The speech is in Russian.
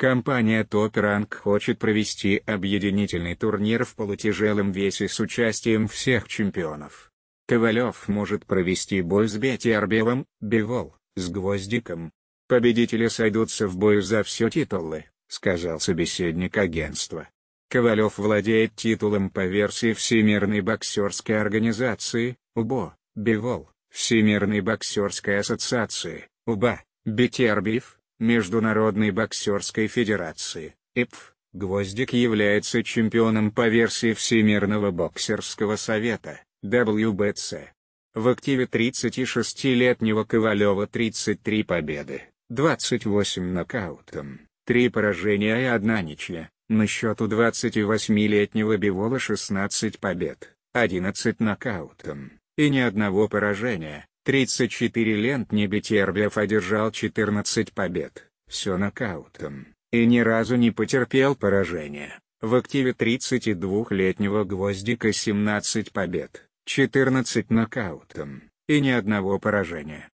Компания Топеранг хочет провести объединительный турнир в полутяжелом весе с участием всех чемпионов. Ковалев может провести бой с Бетиарбелом, Бивол, с Гвоздиком. Победители сойдутся в бою за все титулы, сказал собеседник агентства. Ковалев владеет титулом по версии Всемирной боксерской организации, УБО, Бивол, Всемирной боксерской ассоциации, УБА, Бетиарбив, Международной боксерской федерации, ИПФ, Гвоздик является чемпионом по версии Всемирного боксерского совета, WBC. В активе 36-летнего Ковалева 33 победы, 28 нокаутом, 3 поражения и 1 ничья, на счету 28-летнего Бивола 16 побед, 11 нокаутом, и ни одного поражения, 34 лент Небетербиев одержал 14 побед, все нокаутом, и ни разу не потерпел поражения. В активе 32-летнего Гвоздика 17 побед, 14 нокаутом, и ни одного поражения.